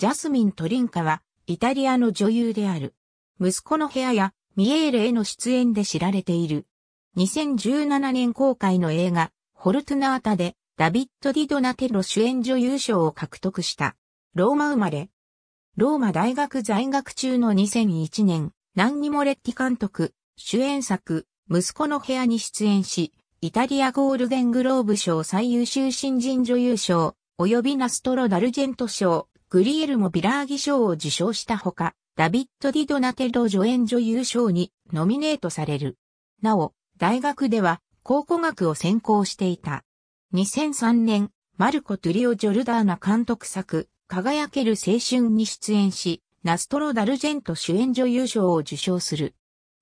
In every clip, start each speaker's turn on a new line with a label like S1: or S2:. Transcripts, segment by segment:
S1: ジャスミン・トリンカは、イタリアの女優である。息子の部屋や、ミエーレへの出演で知られている。2017年公開の映画、ホルトゥナータで、ダビッド・ディ・ドナテロ主演女優賞を獲得した。ローマ生まれ。ローマ大学在学中の2001年、ナンニモレッティ監督、主演作、息子の部屋に出演し、イタリアゴールデングローブ賞最優秀新人女優賞、及びナストロ・ダルジェント賞、グリエルもビラーギ賞を受賞したほか、ダビッド・ディ・ドナテド助演女優賞にノミネートされる。なお、大学では考古学を専攻していた。2003年、マルコ・トゥリオ・ジョルダーナ監督作、輝ける青春に出演し、ナストロ・ダルジェント主演女優賞を受賞する。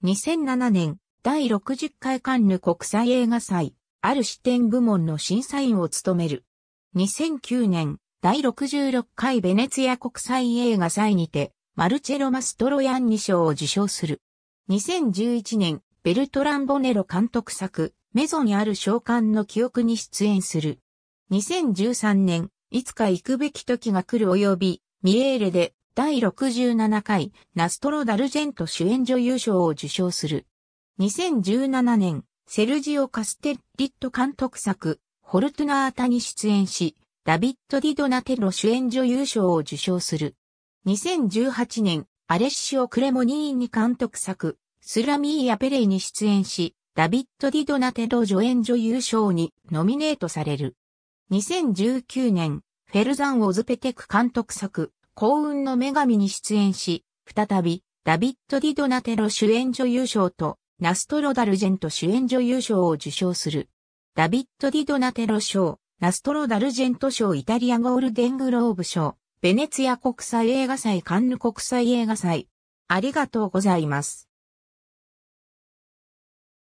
S1: 2007年、第60回カンヌ国際映画祭、ある視点部門の審査員を務める。2009年、第66回ベネツィア国際映画祭にて、マルチェロ・マストロヤンニ賞を受賞する。2011年、ベルトラン・ボネロ監督作、メゾにある召喚の記憶に出演する。2013年、いつか行くべき時が来る及び、ミエーレで、第67回、ナストロ・ダルジェント主演女優賞を受賞する。2017年、セルジオ・カステッリット監督作、ホルトゥナータに出演し、ダビッド・ディ・ドナテロ主演女優賞を受賞する。2018年、アレッシオ・クレモニーニ監督作、スラミーヤ・ペレイに出演し、ダビッド・ディ・ドナテロ助演女優賞にノミネートされる。2019年、フェルザン・オズペテク監督作、幸運の女神に出演し、再び、ダビッド・ディ・ドナテロ主演女優賞と、ナストロ・ダルジェント主演女優賞を受賞する。ダビッド・ディ・ドナテロ賞、ラストロ・ダルジェント賞イタリアゴールデングローブ賞、ベネツィア国際映画祭カンヌ国際映画祭。ありがとうございます。